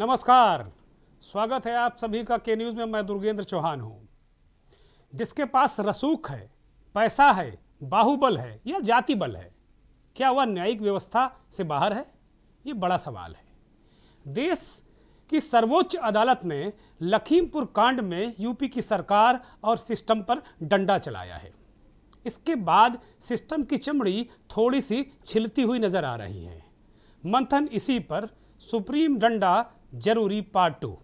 नमस्कार स्वागत है आप सभी का के न्यूज़ में मैं दुर्गेंद्र चौहान हूं जिसके पास रसूख है पैसा है बाहुबल है या जाति बल है क्या वह न्यायिक व्यवस्था से बाहर है ये बड़ा सवाल है देश की सर्वोच्च अदालत ने लखीमपुर कांड में यूपी की सरकार और सिस्टम पर डंडा चलाया है इसके बाद सिस्टम की चमड़ी थोड़ी सी छिलती हुई नज़र आ रही है मंथन इसी पर सुप्रीम डंडा जरूरी पार्ट टू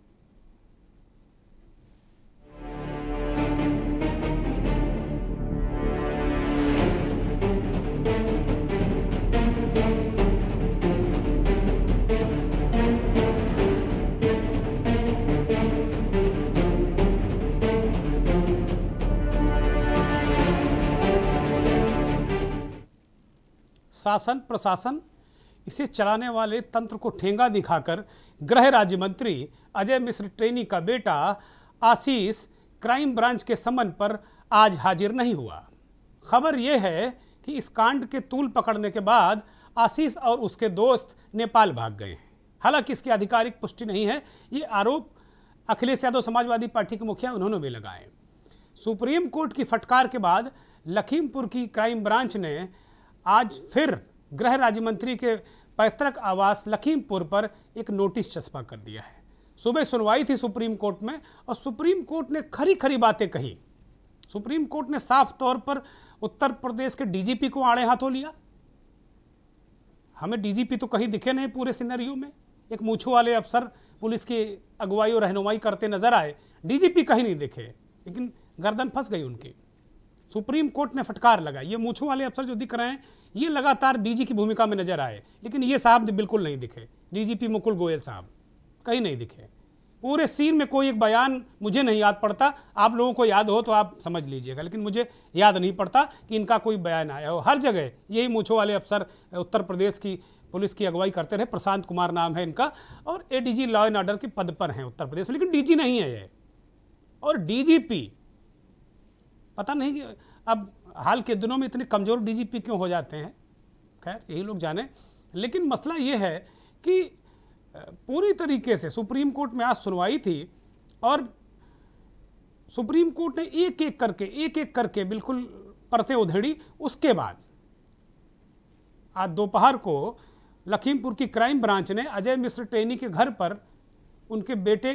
शासन प्रशासन इसे चलाने वाले तंत्र को ठेंगा दिखाकर गृह राज्य मंत्री अजय मिश्र ट्रेनी का बेटा आशीष क्राइम ब्रांच के समन पर आज हाजिर नहीं हुआ खबर यह है कि इस कांड के तूल पकड़ने के बाद आशीष और उसके दोस्त नेपाल भाग गए हैं हालांकि इसकी आधिकारिक पुष्टि नहीं है ये आरोप अखिलेश यादव समाजवादी पार्टी के मुखिया उन्होंने भी लगाए सुप्रीम कोर्ट की फटकार के बाद लखीमपुर की क्राइम ब्रांच ने आज फिर गृह राज्य मंत्री के पैतृक आवास लखीमपुर पर एक नोटिस चस्पा कर दिया है सुबह सुनवाई थी सुप्रीम कोर्ट में और सुप्रीम कोर्ट ने खरी खरी बातें कही सुप्रीम कोर्ट ने साफ तौर पर उत्तर प्रदेश के डीजीपी को आड़े हाथों लिया हमें डीजीपी तो कहीं दिखे नहीं पूरे सिनेरियो में एक मूछो वाले अफसर पुलिस की अगुवाई और रहनुमाई करते नजर आए डीजीपी कहीं नहीं दिखे लेकिन गर्दन फंस गई उनकी सुप्रीम कोर्ट ने फटकार लगाई ये मूछों वाले अफसर जो दिख रहे हैं ये लगातार डीजी की भूमिका में नजर आए लेकिन ये साहब बिल्कुल नहीं दिखे डीजीपी मुकुल गोयल साहब कहीं नहीं दिखे पूरे सीन में कोई एक बयान मुझे नहीं याद पड़ता आप लोगों को याद हो तो आप समझ लीजिएगा लेकिन मुझे याद नहीं पड़ता कि इनका कोई बयान आया हो हर जगह यही मूछों वाले अफसर उत्तर प्रदेश की पुलिस की अगुवाई करते रहे प्रशांत कुमार नाम है इनका और A DG law and order के पद पर हैं उत्तर प्रदेश में लेकिन डीजी नहीं है ये और डीजीपी पता नहीं कि अब हाल के दिनों में इतने कमज़ोर डीजीपी क्यों हो जाते हैं खैर यही लोग जाने लेकिन मसला ये है कि पूरी तरीके से सुप्रीम कोर्ट में आज सुनवाई थी और सुप्रीम कोर्ट ने एक एक करके एक एक करके बिल्कुल परतें उधेड़ी उसके बाद आज दोपहर को लखीमपुर की क्राइम ब्रांच ने अजय मिश्र टेनी के घर पर उनके बेटे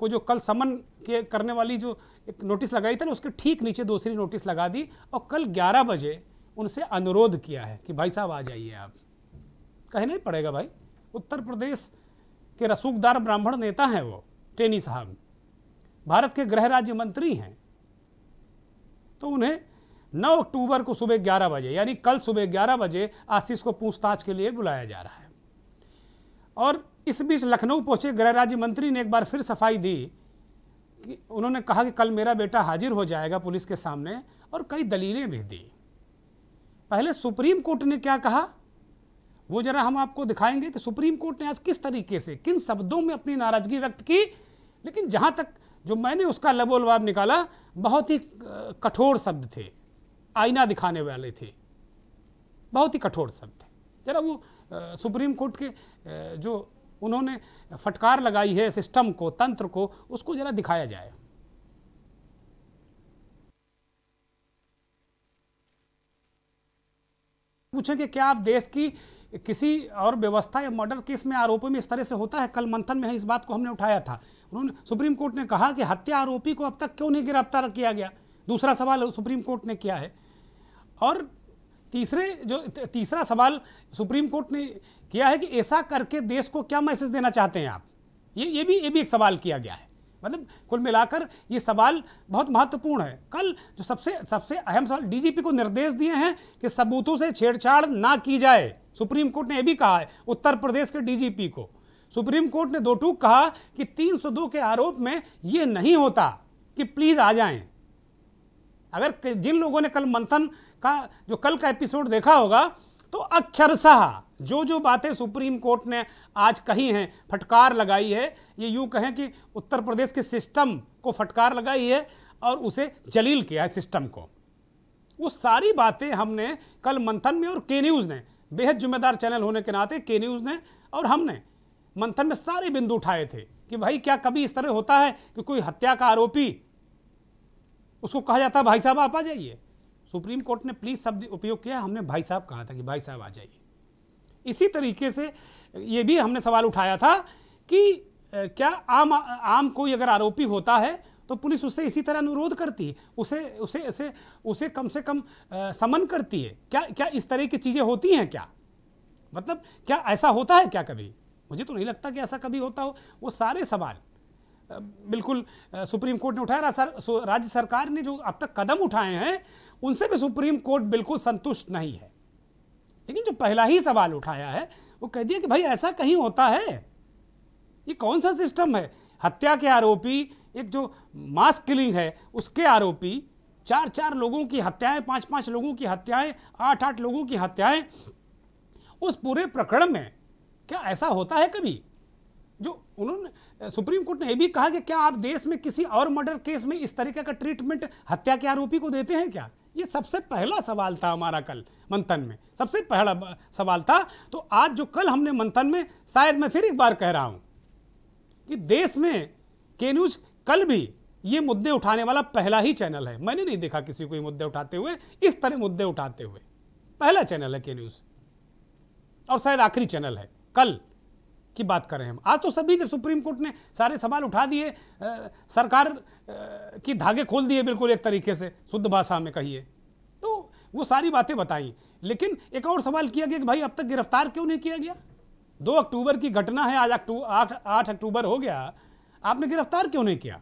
को जो कल समन के करने वाली जो एक नोटिस लगाई थी ना उसके ठीक नीचे दूसरी नोटिस लगा दी और कल ग्यारह बजे उनसे अनुरोध किया है कि भाई साहब आ जाइए आप कहीं नहीं पड़ेगा भाई उत्तर प्रदेश के रसूखदार ब्राह्मण नेता हैं वो टेनी साहब भारत के गृह राज्य मंत्री हैं तो उन्हें 9 अक्टूबर को सुबह 11 बजे यानी कल सुबह 11 बजे आशीष को पूछताछ के लिए बुलाया जा रहा है और इस बीच लखनऊ पहुंचे गृह राज्य मंत्री ने एक बार फिर सफाई दी कि उन्होंने कहा कि कल मेरा बेटा हाजिर हो जाएगा पुलिस के सामने और कई दलीलें भी दी पहले सुप्रीम कोर्ट ने क्या कहा वो जरा हम आपको दिखाएंगे कि सुप्रीम कोर्ट ने आज किस तरीके से किन शब्दों में अपनी नाराजगी व्यक्त की लेकिन जहां तक जो मैंने उसका लबोलवाब निकाला बहुत ही कठोर शब्द थे आईना दिखाने वाले थे बहुत ही कठोर शब्द थे जरा वो सुप्रीम कोर्ट के जो उन्होंने फटकार लगाई है सिस्टम को तंत्र को उसको जरा दिखाया जाए पूछें कि क्या आप देश की किसी और व्यवस्था या मॉडल केस में आरोपों में इस तरह से होता है कल मंथन में इस बात को हमने उठाया था उन्होंने सुप्रीम कोर्ट ने कहा कि हत्या आरोपी को अब तक क्यों नहीं गिरफ्तार किया गया दूसरा सवाल सुप्रीम कोर्ट ने किया है और तीसरे जो तीसरा सवाल सुप्रीम कोर्ट ने किया है कि ऐसा करके देश को क्या मैसेज देना चाहते हैं आप ये ये भी ये भी एक सवाल किया गया है मतलब कुल मिलाकर ये सवाल बहुत महत्वपूर्ण है कल जो सबसे सबसे अहम सवाल डीजीपी को निर्देश दिए हैं कि सबूतों से छेड़छाड़ ना की जाए सुप्रीम कोर्ट ने यह भी कहा है उत्तर प्रदेश के डीजीपी को सुप्रीम कोर्ट ने दो टूक कहा कि 302 के आरोप में ये नहीं होता कि प्लीज़ आ जाएं अगर जिन लोगों ने कल मंथन का जो कल का एपिसोड देखा होगा तो अक्षरशाह जो जो बातें सुप्रीम कोर्ट ने आज कही हैं फटकार लगाई है ये यूं कहें कि उत्तर प्रदेश के सिस्टम को फटकार लगाई है और उसे जलील किया है सिस्टम को वो सारी बातें हमने कल मंथन में और के न्यूज़ ने बेहद जिम्मेदार चैनल होने के नाते के न्यूज़ ने और हमने मंथन में सारे बिंदु उठाए थे कि भाई क्या कभी इस तरह होता है कि कोई हत्या का आरोपी उसको कहा जाता है भाई साहब आप आ जाइए सुप्रीम कोर्ट ने प्लीज शब्द उपयोग किया हमने भाई साहब कहा था कि भाई साहब आ जाइए इसी तरीके से ये भी हमने सवाल उठाया था कि क्या आम आम कोई अगर आरोपी होता है तो पुलिस उससे इसी तरह अनुरोध करती है उसे उसे उसे उसे कम से कम आ, समन करती है क्या क्या इस तरह की चीज़ें होती हैं क्या मतलब क्या ऐसा होता है क्या कभी मुझे तो नहीं लगता कि ऐसा कभी होता हो वो सारे सवाल बिल्कुल सुप्रीम कोर्ट ने उठाया सर राज्य सरकार ने जो अब तक कदम उठाए हैं उनसे भी सुप्रीम कोर्ट बिल्कुल संतुष्ट नहीं है लेकिन जो पहला ही सवाल उठाया है वो कह दिया कि भाई ऐसा कहीं होता है ये कौन सा सिस्टम है हत्या के आरोपी एक जो मास किलिंग है उसके आरोपी चार चार लोगों की हत्याएं पांच पांच लोगों की हत्याएं आठ आठ लोगों की हत्याएं उस पूरे प्रकरण में क्या ऐसा होता है कभी जो उन्होंने सुप्रीम कोर्ट ने यह भी कहा कि क्या आप देश में किसी और मर्डर केस में इस तरीके का ट्रीटमेंट हत्या के आरोपी को देते हैं क्या ये सबसे पहला सवाल था हमारा कल मंथन में सबसे पहला सवाल था तो आज जो कल हमने मंथन में शायद मैं फिर एक बार कह रहा हूं कि देश में के न्यूज कल भी ये मुद्दे उठाने वाला पहला ही चैनल है मैंने नहीं देखा किसी को ये मुद्दे उठाते हुए इस तरह मुद्दे उठाते हुए पहला चैनल है के न्यूज और शायद आखिरी चैनल है कल की बात कर रहे हैं हम आज तो सभी जब सुप्रीम कोर्ट ने सारे सवाल उठा दिए सरकार की धागे खोल दिए बिल्कुल एक तरीके से शुद्ध भाषा में कहिए तो वो सारी बातें बताई लेकिन एक और सवाल किया गया कि भाई अब तक गिरफ्तार क्यों नहीं किया गया दो अक्टूबर की घटना है आज आठ आठ अक्टूबर हो गया आपने गिरफ्तार क्यों नहीं किया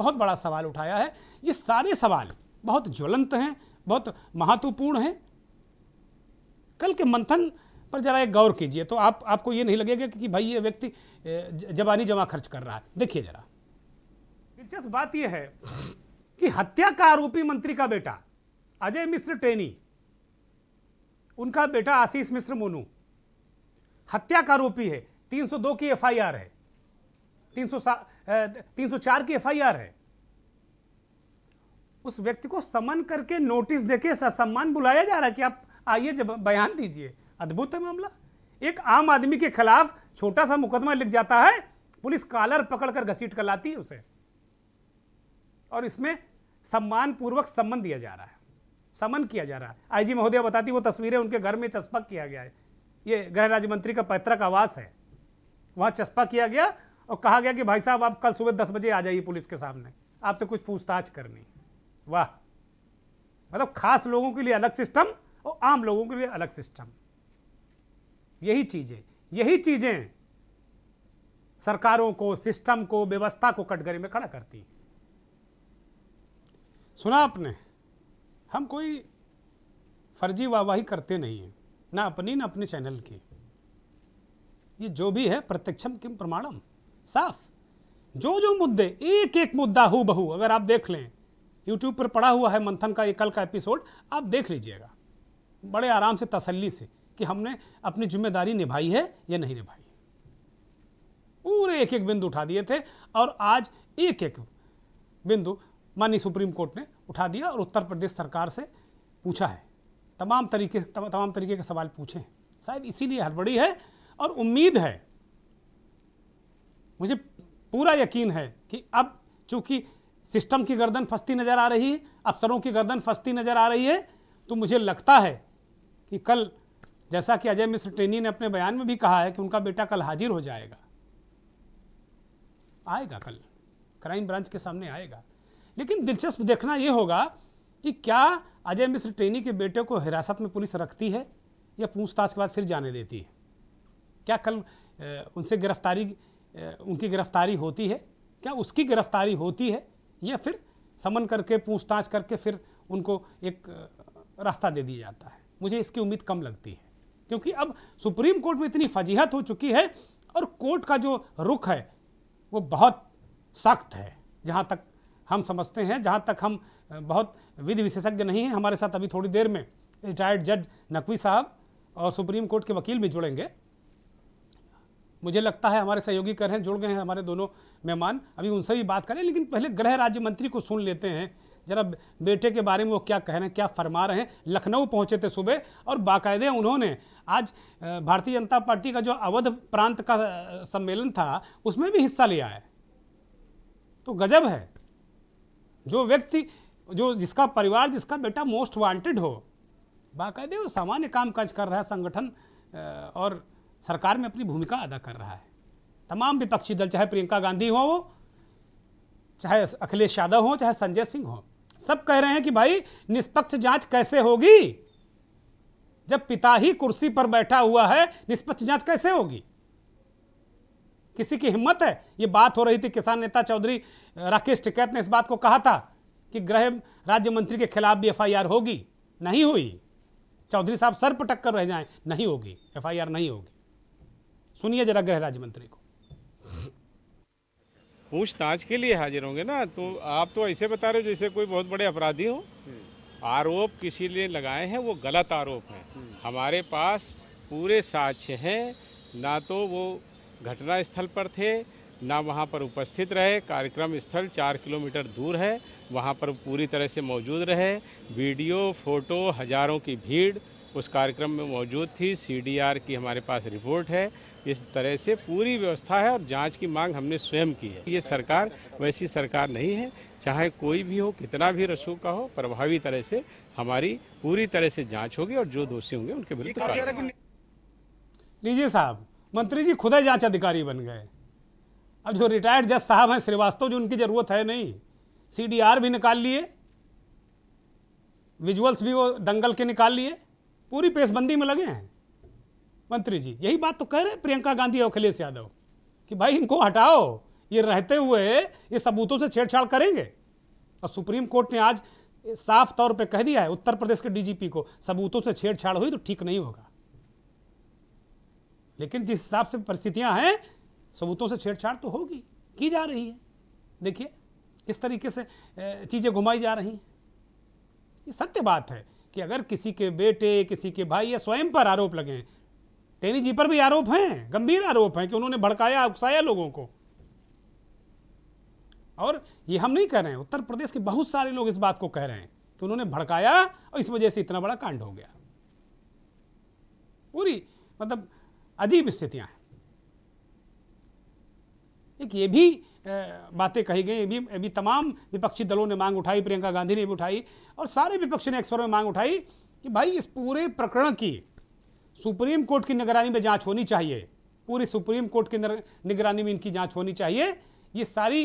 बहुत बड़ा सवाल उठाया है ये सारे सवाल बहुत ज्वलंत हैं बहुत महत्वपूर्ण हैं कल के मंथन पर ज़रा एक गौर कीजिए तो आप आपको ये नहीं लगेगा कि, भाई ये व्यक्ति जबानी जमा खर्च कर रहा है देखिए ज़रा दिलचस्प बात यह है कि हत्या का आरोपी मंत्री का बेटा अजय मिश्र टेनी उनका बेटा आशीष मिश्र मोनू हत्या का आरोपी है 302 की एफआईआर है 300 304 की एफआईआर है उस व्यक्ति को समन करके नोटिस देके सम्मान बुलाया जा रहा है कि आप आइए जब बयान दीजिए अद्भुत है मामला एक आम आदमी के खिलाफ छोटा सा मुकदमा लिख जाता है पुलिस कालर पकड़कर घसीट कर लाती है उसे और इसमें सम्मान पूर्वक सम्मान दिया जा रहा है समन किया जा रहा है आईजी महोदया बताती वो तस्वीरें उनके घर में चस्पा किया गया है ये गृह राज्य मंत्री का पैतृक आवास है वहां चस्पा किया गया और कहा गया कि भाई साहब आप कल सुबह दस बजे आ जाइए पुलिस के सामने आपसे कुछ पूछताछ करनी वाह मतलब खास लोगों के लिए अलग सिस्टम और आम लोगों के लिए अलग सिस्टम यही चीजें यही चीजें सरकारों को सिस्टम को व्यवस्था को कटघरे में खड़ा करती सुना आपने हम कोई फर्जी वाहवाही करते नहीं हैं ना अपनी ना अपने चैनल की ये जो भी है प्रत्यक्षम किम प्रमाणम साफ जो जो मुद्दे एक एक मुद्दा हु बहु अगर आप देख लें यूट्यूब पर पड़ा हुआ है मंथन का ये कल का एपिसोड आप देख लीजिएगा बड़े आराम से तसल्ली से कि हमने अपनी जिम्मेदारी निभाई है या नहीं निभाई पूरे एक एक बिंदु उठा दिए थे और आज एक एक बिंदु माननीय सुप्रीम कोर्ट ने उठा दिया और उत्तर प्रदेश सरकार से पूछा है तमाम तरीके तमाम तरीके के सवाल पूछे हैं शायद इसीलिए हड़बड़ी है और उम्मीद है मुझे पूरा यकीन है कि अब चूंकि सिस्टम की गर्दन फंसती नज़र आ रही है अफसरों की गर्दन फंसती नज़र आ रही है तो मुझे लगता है कि कल जैसा कि अजय मिश्र टेनी ने अपने बयान में भी कहा है कि उनका बेटा कल हाजिर हो जाएगा आएगा कल क्राइम ब्रांच के सामने आएगा लेकिन दिलचस्प देखना ये होगा कि क्या अजय मिश्र टेनी के बेटे को हिरासत में पुलिस रखती है या पूछताछ के बाद फिर जाने देती है क्या कल उनसे गिरफ्तारी उनकी गिरफ्तारी होती है क्या उसकी गिरफ्तारी होती है या फिर समन करके पूछताछ करके फिर उनको एक रास्ता दे दिया जाता है मुझे इसकी उम्मीद कम लगती है क्योंकि अब सुप्रीम कोर्ट में इतनी फजीहत हो चुकी है और कोर्ट का जो रुख है वो बहुत सख्त है जहाँ तक हम समझते हैं जहाँ तक हम बहुत विधि विशेषज्ञ नहीं हैं हमारे साथ अभी थोड़ी देर में रिटायर्ड जज नकवी साहब और सुप्रीम कोर्ट के वकील भी जुड़ेंगे मुझे लगता है हमारे सहयोगी कर हैं जुड़ गए हैं हमारे दोनों मेहमान अभी उनसे भी बात करें लेकिन पहले गृह राज्य मंत्री को सुन लेते हैं जरा बेटे के बारे में वो क्या कह रहे हैं क्या फरमा रहे हैं लखनऊ पहुंचे थे सुबह और बाकायदे उन्होंने आज भारतीय जनता पार्टी का जो अवध प्रांत का सम्मेलन था उसमें भी हिस्सा लिया है तो गजब है जो व्यक्ति जो जिसका परिवार जिसका बेटा मोस्ट वांटेड हो बाकायदे वो सामान्य कामकाज कर रहा है संगठन और सरकार में अपनी भूमिका अदा कर रहा है तमाम विपक्षी दल चाहे प्रियंका गांधी हो वो चाहे अखिलेश यादव हो चाहे संजय सिंह हो सब कह रहे हैं कि भाई निष्पक्ष जांच कैसे होगी जब पिता ही कुर्सी पर बैठा हुआ है निष्पक्ष जांच कैसे होगी किसी की हिम्मत है ये बात हो रही थी किसान नेता चौधरी राकेश टिकैत ने इस बात को कहा था कि गृह राज्य मंत्री के खिलाफ भी एफआईआर होगी नहीं हुई चौधरी साहब सर पटक कर रह जाएं नहीं होगी एफआईआर नहीं होगी सुनिए जरा गृह राज्य मंत्री को पूछताछ के लिए हाजिर होंगे ना तो आप तो ऐसे बता रहे हो जैसे कोई बहुत बड़े अपराधी हो आरोप किसी लिए लगाए हैं वो गलत आरोप हैं हमारे पास पूरे साक्ष्य हैं ना तो वो घटना स्थल पर थे ना वहाँ पर उपस्थित रहे कार्यक्रम स्थल चार किलोमीटर दूर है वहाँ पर पूरी तरह से मौजूद रहे वीडियो फ़ोटो हज़ारों की भीड़ उस कार्यक्रम में मौजूद थी सीडीआर की हमारे पास रिपोर्ट है इस तरह से पूरी व्यवस्था है और जांच की मांग हमने स्वयं की है ये सरकार वैसी सरकार नहीं है चाहे कोई भी हो कितना भी रसूख का हो प्रभावी तरह से हमारी पूरी तरह से जांच होगी और जो दोषी होंगे उनके विरुद्ध लीजिए साहब मंत्री जी खुद जांच अधिकारी बन गए अब जो रिटायर्ड जज साहब हैं श्रीवास्तव जो उनकी जरूरत है नहीं सी भी निकाल लिए विजुअल्स भी वो दंगल के निकाल लिए पूरी पेशबंदी में लगे हैं मंत्री जी यही बात तो कह रहे हैं प्रियंका गांधी और अखिलेश यादव कि भाई इनको हटाओ ये रहते हुए ये सबूतों से छेड़छाड़ करेंगे और सुप्रीम कोर्ट ने आज साफ तौर पे कह दिया है उत्तर प्रदेश के डीजीपी को सबूतों से छेड़छाड़ हुई तो ठीक नहीं होगा लेकिन जिस हिसाब से परिस्थितियां हैं सबूतों से छेड़छाड़ तो होगी की जा रही है देखिए किस तरीके से चीज़ें घुमाई जा रही हैं ये सत्य बात है कि अगर किसी के बेटे किसी के भाई या स्वयं पर आरोप लगे हैं टेनी जी पर भी आरोप हैं गंभीर आरोप हैं कि उन्होंने भड़काया उकसाया लोगों को और ये हम नहीं कह रहे हैं उत्तर प्रदेश के बहुत सारे लोग इस बात को कह रहे हैं कि उन्होंने भड़काया और इस वजह से इतना बड़ा कांड हो गया पूरी मतलब अजीब स्थितियां हैं एक ये भी बातें कही गई अभी अभी तमाम विपक्षी दलों ने मांग उठाई प्रियंका गांधी ने भी उठाई और सारे विपक्ष ने एक्सपर में मांग उठाई कि भाई इस पूरे प्रकरण की सुप्रीम कोर्ट की निगरानी में जांच होनी चाहिए पूरी सुप्रीम कोर्ट की निगरानी में इनकी जांच होनी चाहिए ये सारी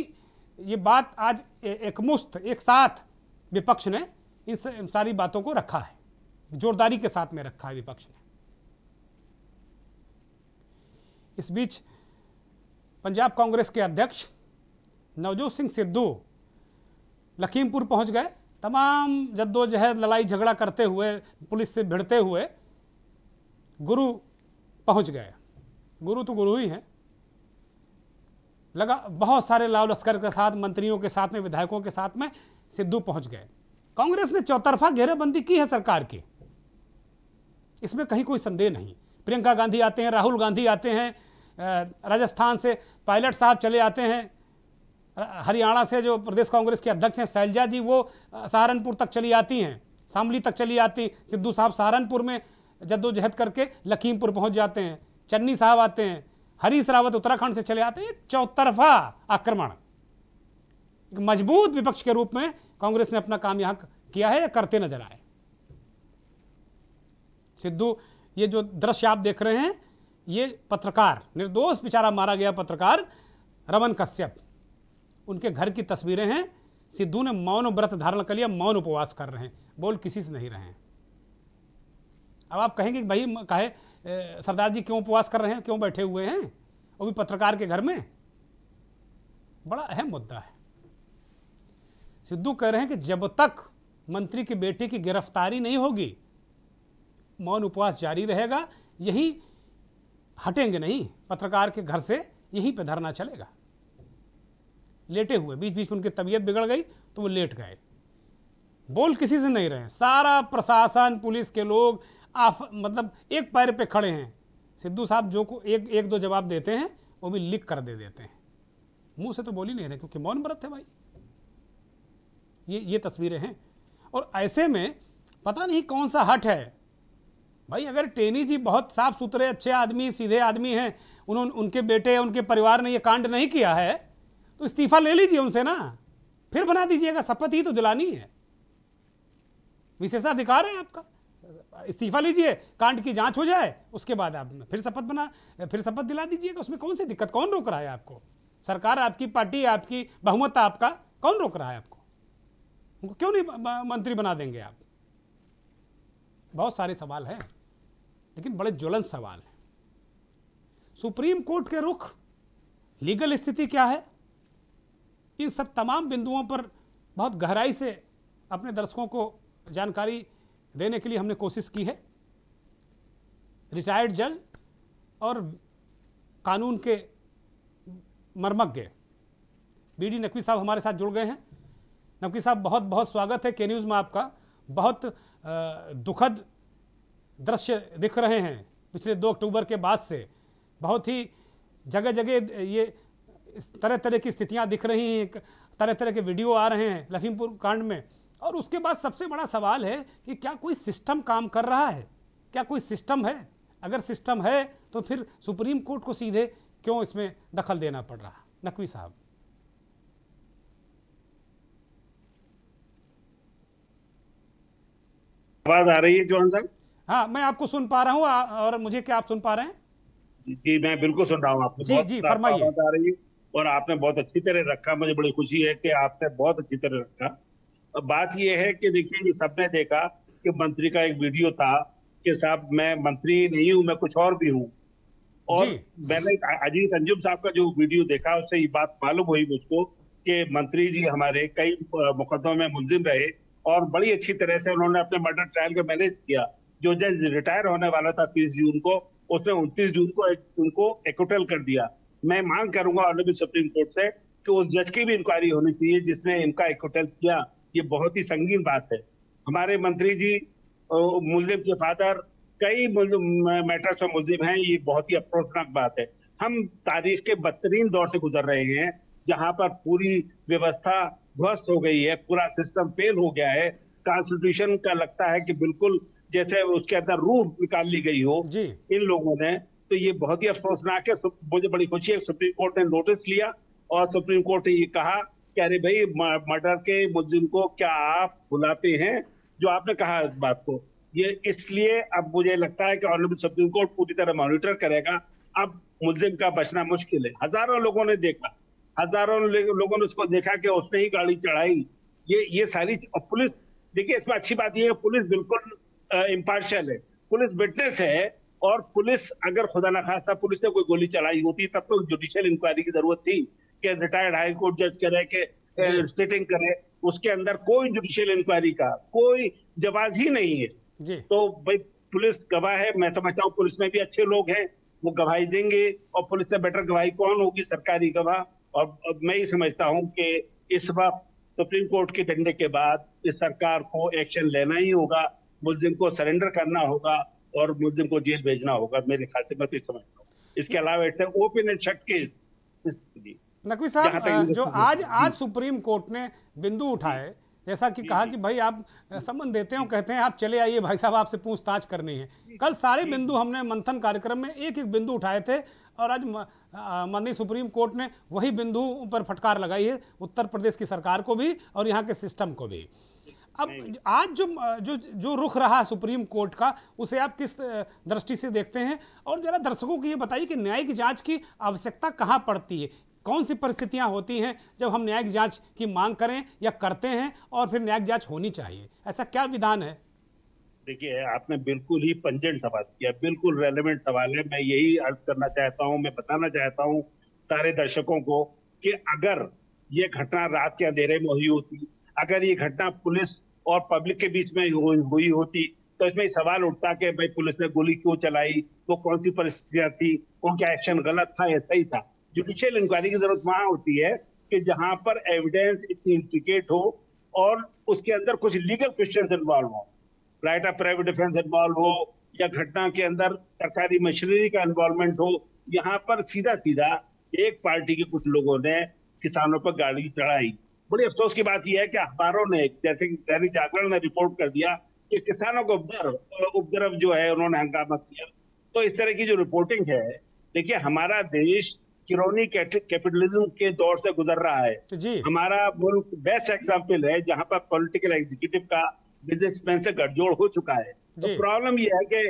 ये बात आज एकमुश्त एक साथ विपक्ष ने इन सारी बातों को रखा है जोरदारी के साथ में रखा है विपक्ष ने इस बीच पंजाब कांग्रेस के अध्यक्ष नवजोत सिंह सिद्धू लखीमपुर पहुंच गए तमाम जद्दोजहद लड़ाई झगड़ा करते हुए पुलिस से भिड़ते हुए गुरु पहुंच गया गुरु तो गुरु ही हैं लगा बहुत सारे लाव लश्कर के साथ मंत्रियों के साथ में विधायकों के साथ में सिद्धू पहुंच गए कांग्रेस ने चौतरफा घेराबंदी की है सरकार की इसमें कहीं कोई संदेह नहीं प्रियंका गांधी आते हैं राहुल गांधी आते हैं राजस्थान से पायलट साहब चले आते हैं हरियाणा से जो प्रदेश कांग्रेस के अध्यक्ष हैं शैलजा जी वो सहारनपुर तक चली आती हैं शामली तक चली आती सिद्धू साहब सहारनपुर में जद्दोजहद करके लखीमपुर पहुंच जाते हैं चन्नी साहब आते हैं हरीश रावत उत्तराखंड से चले आते हैं चौतरफा आक्रमण मजबूत विपक्ष के रूप में कांग्रेस ने अपना काम यहां किया है या करते नजर आए सिद्धू ये जो दृश्य आप देख रहे हैं ये पत्रकार निर्दोष बेचारा मारा गया पत्रकार रमन कश्यप उनके घर की तस्वीरें हैं सिद्धू ने मौन व्रत धारण कर लिया मौन उपवास कर रहे हैं बोल किसी से नहीं रहे हैं अब आप कहेंगे कि भाई कहे सरदार जी क्यों उपवास कर रहे हैं क्यों बैठे हुए हैं वो भी पत्रकार के घर में बड़ा अहम मुद्दा है सिद्धू कह रहे हैं कि जब तक मंत्री के बेटे की गिरफ्तारी नहीं होगी मौन उपवास जारी रहेगा यही हटेंगे नहीं पत्रकार के घर से यहीं पे धरना चलेगा लेटे हुए बीच बीच में उनकी तबीयत बिगड़ गई तो वो लेट गए बोल किसी से नहीं रहे सारा प्रशासन पुलिस के लोग आफ मतलब एक पैर पे खड़े हैं सिद्धू साहब जो को एक एक दो जवाब देते हैं वो भी लिख कर दे देते हैं मुंह से तो बोल ही नहीं रहे क्योंकि मौन व्रत है भाई ये ये तस्वीरें हैं और ऐसे में पता नहीं कौन सा हट है भाई अगर टेनी जी बहुत साफ सुथरे अच्छे आदमी सीधे आदमी हैं उन्होंने उनके बेटे उनके परिवार ने ये कांड नहीं किया है तो इस्तीफा ले लीजिए उनसे ना फिर बना दीजिएगा शपथ ही तो दिलानी है विशेषाधिकार है आपका इस्तीफा लीजिए कांड की जांच हो जाए उसके बाद आप फिर शपथ बना फिर शपथ दिला दीजिएगा उसमें कौन सी दिक्कत कौन रोक रहा है आपको सरकार आपकी पार्टी आपकी बहुमत आपका कौन रोक रहा है आपको उनको क्यों नहीं मंत्री बना देंगे आप बहुत सारे सवाल हैं लेकिन बड़े ज्वलन सवाल हैं सुप्रीम कोर्ट के रुख लीगल स्थिति क्या है इन सब तमाम बिंदुओं पर बहुत गहराई से अपने दर्शकों को जानकारी देने के लिए हमने कोशिश की है रिटायर्ड जज और कानून के मर्मज्ञ बी डी नकवी साहब हमारे साथ जुड़ गए हैं नकवी साहब बहुत बहुत स्वागत है के न्यूज़ में आपका बहुत दुखद दृश्य दिख रहे हैं पिछले दो अक्टूबर के बाद से बहुत ही जगह जगह ये तरह तरह की स्थितियाँ दिख रही हैं तरह तरह के वीडियो आ रहे हैं लखीमपुर कांड में और उसके बाद सबसे बड़ा सवाल है कि क्या कोई सिस्टम काम कर रहा है क्या कोई सिस्टम है अगर सिस्टम है तो फिर सुप्रीम कोर्ट को सीधे क्यों इसमें दखल देना पड़ रहा नकवी साहब आवाज आ रही है जोहन साहब हाँ मैं आपको सुन पा रहा हूँ और मुझे क्या आप सुन पा रहे हैं जी मैं बिल्कुल सुन रहा हूँ आपको जी जी फरमाइए और आपने बहुत अच्छी तरह रखा मुझे बड़ी खुशी है कि आपने बहुत अच्छी तरह रखा बात यह है कि देखिए सबने देखा कि मंत्री का एक वीडियो था कि साहब मैं मंत्री नहीं हूं मैं कुछ और भी हूं और मैंने अजीत अंजुम साहब का जो वीडियो देखा उससे ये बात मालूम हुई मुझको कि मंत्री जी हमारे कई मुकदमों में मुलजिम रहे और बड़ी अच्छी तरह से उन्होंने अपने मर्डर ट्रायल को मैनेज किया जो जज रिटायर होने वाला था तीस जून को उसने उनतीस जून को उनको एक्टल कर दिया मैं मांग करूंगा ऑनरेबल सुप्रीम कोर्ट से कि उस जज की भी इंक्वायरी होनी चाहिए जिसने इनका एक्टल किया ये बहुत ही संगीन बात है हमारे मंत्री जी मुलिम के फादर कई मैटर्स में मुलिम हैं ये बहुत ही अफसोसनाक बात है हम तारीख के बदतरीन दौर से गुजर रहे हैं जहां पर पूरी व्यवस्था ध्वस्त हो गई है पूरा सिस्टम फेल हो गया है कॉन्स्टिट्यूशन का लगता है कि बिल्कुल जैसे उसके अंदर रूह निकाल ली गई हो इन लोगों ने तो ये बहुत ही अफसोसनाक है मुझे बड़ी खुशी है सुप्रीम कोर्ट ने नोटिस लिया और सुप्रीम कोर्ट ने ये कहा कह रहे भाई मर्डर के मुलजिम को क्या आप बुलाते हैं जो आपने कहा इस बात को ये इसलिए अब मुझे लगता है कि ऑनरेबल सुप्रीम कोर्ट पूरी तरह मॉनिटर करेगा अब मुलजिम का बचना मुश्किल है हजारों लोगों ने देखा हजारों लोगों ने उसको देखा कि उसने ही गाड़ी चढ़ाई ये ये सारी पुलिस देखिए इसमें अच्छी बात यह है पुलिस बिल्कुल इम्पार्शल है पुलिस विटनेस है और पुलिस अगर खुदा ना खास्ता पुलिस ने कोई गोली चलाई होती तब तो जुडिशियल इंक्वायरी की जरूरत थी के रिटायर्ड हाई कोर्ट जज करे के स्टेटिंग करे उसके अंदर कोई जुडिशियल इंक्वायरी का कोई जवाब ही नहीं है जी। तो भाई पुलिस गवाह है मैं समझता हूँ पुलिस में भी अच्छे लोग हैं वो गवाही देंगे और पुलिस से बेटर गवाही कौन होगी सरकारी गवाह और मैं ही समझता हूँ कि इस वक्त सुप्रीम कोर्ट के डंडे के बाद इस सरकार को एक्शन लेना ही होगा मुलजिम को सरेंडर करना होगा और मुलजिम को जेल भेजना होगा मेरे ख्याल से मैं तो समझता हूँ इसके अलावा it's open and shut case ji Naqvi साहब जो आज आज सुप्रीम कोर्ट ने बिंदु उठाए जैसा कि कहा कि भाई आप संबंध देते हो कहते हैं आप चले आइए भाई साहब आपसे पूछताछ करनी है कल सारे बिंदु हमने मंथन कार्यक्रम में एक एक बिंदु उठाए थे और आज माननीय सुप्रीम कोर्ट ने वही बिंदु पर फटकार लगाई है उत्तर प्रदेश की सरकार को भी और यहाँ के सिस्टम को भी अब आज जो जो जो रुख रहा सुप्रीम कोर्ट का उसे आप किस दृष्टि से देखते हैं और जरा दर्शकों को ये बताइए कि न्यायिक जांच की आवश्यकता कहाँ पड़ती है कौन सी परिस्थितियां होती हैं जब हम न्यायिक जांच की मांग करें या करते हैं और फिर न्यायिक जांच होनी चाहिए ऐसा क्या विधान है देखिए आपने बिल्कुल ही पंजेंट सवाल किया बिल्कुल रेलेवेंट सवाल है मैं यही अर्ज करना चाहता हूँ मैं बताना चाहता हूँ सारे दर्शकों को कि अगर ये घटना रात के अंधेरे में हुई होती अगर ये घटना पुलिस और पब्लिक के बीच में हुई होती तो इसमें सवाल उठता कि भाई पुलिस ने गोली क्यों चलाई वो कौन सी परिस्थितियां थी उनका एक्शन गलत था या सही था जुडिशियल इंक्वायरी की जरूरत वहां होती है कि जहां पर एविडेंस इतनी इंट्रिकेट हो और उसके अंदर कुछ लीगल क्वेश्चन इन्वॉल्व हो right of private defence involve हो या घटना के अंदर सरकारी मशीनरी का इन्वॉल्वमेंट हो यहाँ पर सीधा सीधा एक पार्टी के कुछ लोगों ने किसानों पर गाड़ी चढ़ाई बड़ी अफसोस की बात यह है कि अखबारों ने जैसे कि दैनिक जागरण ने रिपोर्ट कर दिया कि किसानों को उपद्रव उपद्रव जो है उन्होंने हंगामा किया तो इस तरह की जो रिपोर्टिंग है देखिए हमारा देश किरोनी कैपिटलिज्म के दौर से गुजर रहा है जी। हमारा मुल्क बेस्ट एग्जाम्पल है जहाँ पर पॉलिटिकल एग्जीक्यूटिव का बिजनेसमैन से गठजोड़ हो चुका है तो प्रॉब्लम यह है कि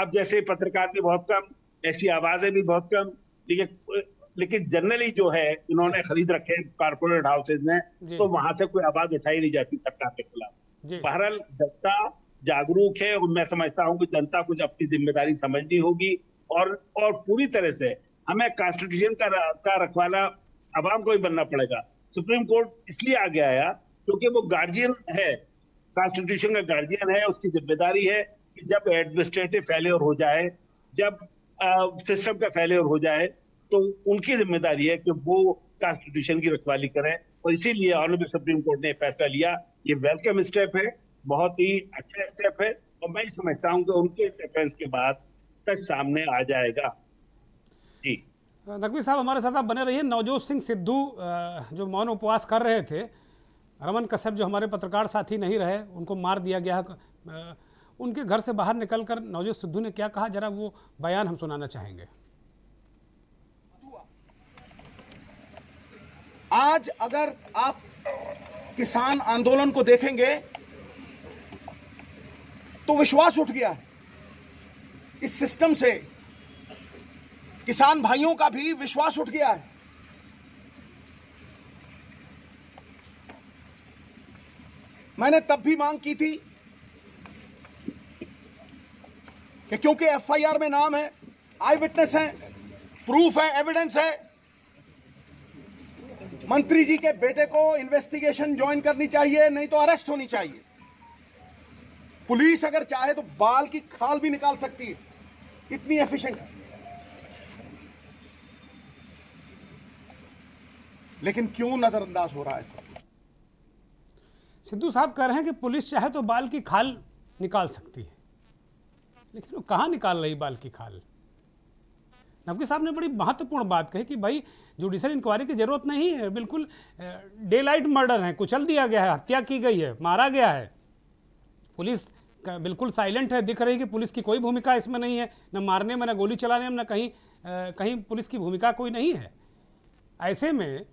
आप जैसे पत्रकार भी बहुत कम ऐसी आवाजें भी बहुत कम लेकिन लेकिन जनरली जो है इन्होंने खरीद रखे कारपोरेट हाउसेज ने तो वहां से कोई आवाज उठाई नहीं जाती सरकार के खिलाफ बहरहाल जनता जागरूक है और मैं समझता हूँ कि जनता कुछ अपनी जिम्मेदारी समझनी होगी और और पूरी तरह से हमें कॉन्स्टिट्यूशन का, का रखवाला आवाम को ही बनना पड़ेगा सुप्रीम कोर्ट इसलिए आगे आया क्योंकि वो गार्जियन है कॉन्स्टिट्यूशन का गार्जियन है उसकी जिम्मेदारी है कि जब एडमिनिस्ट्रेटिव फेलियर हो जाए जब सिस्टम का फेलियर हो जाए तो उनकी जिम्मेदारी है कि वो कॉन्स्टिट्यूशन की रखवाली करें और इसीलिए ऑनरेबल सुप्रीम कोर्ट ने फैसला लिया ये वेलकम स्टेप है बहुत ही अच्छा स्टेप है और मैं समझता हूँ कि उनके इंटरफेंस के बाद सच सामने आ जाएगा नकवी साहब हमारे साथ आप बने रहिए नवजोत सिंह सिद्धू जो मौन उपवास कर रहे थे रमन कश्यप जो हमारे पत्रकार साथी नहीं रहे उनको मार दिया गया उनके घर से बाहर निकलकर नवजोत सिद्धू ने क्या कहा जरा वो बयान हम सुनाना चाहेंगे आज अगर आप किसान आंदोलन को देखेंगे तो विश्वास उठ गया इस सिस्टम से किसान भाइयों का भी विश्वास उठ गया है मैंने तब भी मांग की थी कि क्योंकि एफआईआर में नाम है आई विटनेस है प्रूफ है एविडेंस है मंत्री जी के बेटे को इन्वेस्टिगेशन ज्वाइन करनी चाहिए नहीं तो अरेस्ट होनी चाहिए पुलिस अगर चाहे तो बाल की खाल भी निकाल सकती है इतनी एफिशिएंट है लेकिन क्यों नज़रअंदाज हो रहा है सिद्धू साहब कह रहे हैं कि पुलिस चाहे तो बाल की खाल निकाल सकती है लेकिन वो कहाँ निकाल रही बाल की खाल नवकी साहब ने बड़ी महत्वपूर्ण बात कही कि भाई जुडिशल इंक्वायरी की जरूरत नहीं है बिल्कुल डे लाइट मर्डर है कुचल दिया गया है हत्या की गई है मारा गया है पुलिस बिल्कुल साइलेंट है दिख रही कि पुलिस की कोई भूमिका इसमें नहीं है न मारने में न गोली चलाने में न कहीं आ, कहीं पुलिस की भूमिका कोई नहीं है ऐसे में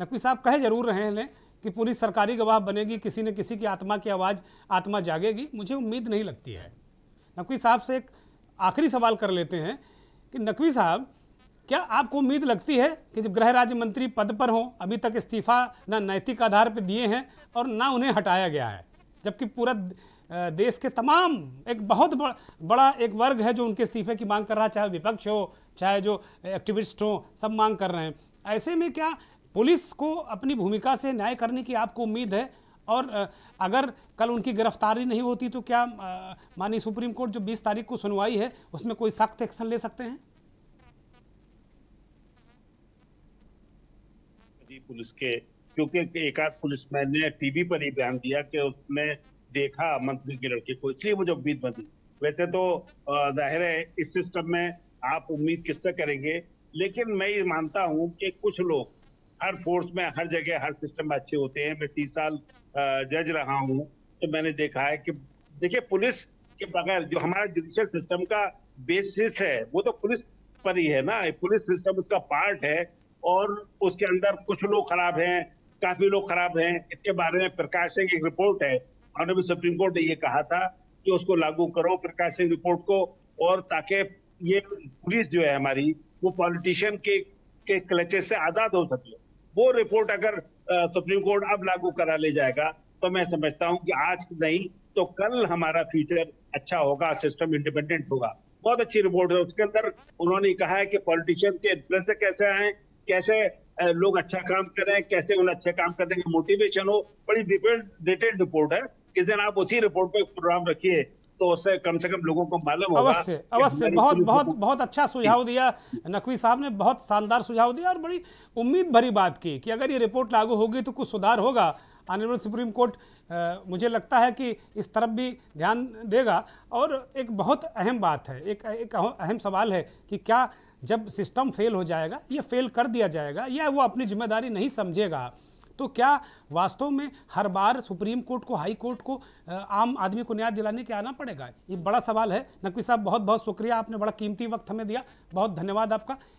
नकवी साहब कहे जरूर रहे हैं कि पूरी सरकारी गवाह बनेगी किसी न किसी की आत्मा की आवाज़ आत्मा जागेगी मुझे उम्मीद नहीं लगती है नकवी साहब से एक आखिरी सवाल कर लेते हैं कि नकवी साहब क्या आपको उम्मीद लगती है कि जब गृह राज्य मंत्री पद पर हों अभी तक इस्तीफा ना नैतिक आधार पर दिए हैं और ना उन्हें हटाया गया है जबकि पूरा देश के तमाम एक बहुत बड़, बड़ा एक वर्ग है जो उनके इस्तीफे की मांग कर रहा है चाहे विपक्ष हो चाहे जो एक्टिविस्ट हो सब मांग कर रहे हैं ऐसे में क्या पुलिस को अपनी भूमिका से न्याय करने की आपको उम्मीद है और अगर कल उनकी गिरफ्तारी नहीं होती तो क्या माननीय सुप्रीम कोर्ट जो 20 तारीख को सुनवाई है उसमें कोई सख्त एक्शन ले सकते हैं जी पुलिस के क्योंकि एक आध मैन ने टीवी पर ही बयान दिया कि उसने देखा मंत्री के लड़के को इसलिए मुझे उम्मीद बनी वैसे तो जाहिर है इस सिस्टम में आप उम्मीद किस तरह करेंगे लेकिन मैं ये मानता हूँ कि कुछ लोग हर फोर्स में हर जगह हर सिस्टम में अच्छे होते हैं मैं तीस साल जज रहा हूँ तो मैंने देखा है कि देखिए पुलिस के बगैर जो हमारा जुडिशियल सिस्टम का बेसिस है वो तो पुलिस पर ही है ना पुलिस सिस्टम उसका पार्ट है और उसके अंदर कुछ लोग खराब हैं काफी लोग खराब हैं इसके बारे में प्रकाश सिंह एक रिपोर्ट है ऑनरेबल सुप्रीम कोर्ट ने ये कहा था कि उसको लागू करो प्रकाश सिंह रिपोर्ट को और ताकि ये पुलिस जो है हमारी वो पॉलिटिशियन के के क्लचे से आजाद हो सके वो रिपोर्ट अगर सुप्रीम कोर्ट अब लागू करा ले जाएगा तो मैं समझता हूँ कि आज नहीं तो कल हमारा फ्यूचर अच्छा होगा सिस्टम इंडिपेंडेंट होगा बहुत अच्छी रिपोर्ट है उसके अंदर उन्होंने कहा है कि पॉलिटिशियन के इन्फ्लुएंसर कैसे आए कैसे लोग अच्छा काम करें कैसे उन्हें अच्छे काम करने का मोटिवेशन हो बड़ी डिटेल्ड रिपोर्ट है किस दिन आप उसी रिपोर्ट पर प्रोग्राम रखिए तो उससे कम से कम लोगों को मालूम होगा अवश्य अवश्य बहुत बहुत बहुत अच्छा सुझाव दिया नकवी साहब ने बहुत शानदार सुझाव दिया और बड़ी उम्मीद भरी बात की कि अगर ये रिपोर्ट लागू होगी तो कुछ सुधार होगा ऑनरेबल सुप्रीम कोर्ट मुझे लगता है कि इस तरफ भी ध्यान देगा और एक बहुत अहम बात है एक एक अहम सवाल है कि क्या जब सिस्टम फेल हो जाएगा ये फेल कर दिया जाएगा या वो अपनी जिम्मेदारी नहीं समझेगा तो क्या वास्तव में हर बार सुप्रीम कोर्ट को हाई कोर्ट को आम आदमी को न्याय दिलाने के आना पड़ेगा ये बड़ा सवाल है नकवी साहब बहुत बहुत शुक्रिया आपने बड़ा कीमती वक्त हमें दिया बहुत धन्यवाद आपका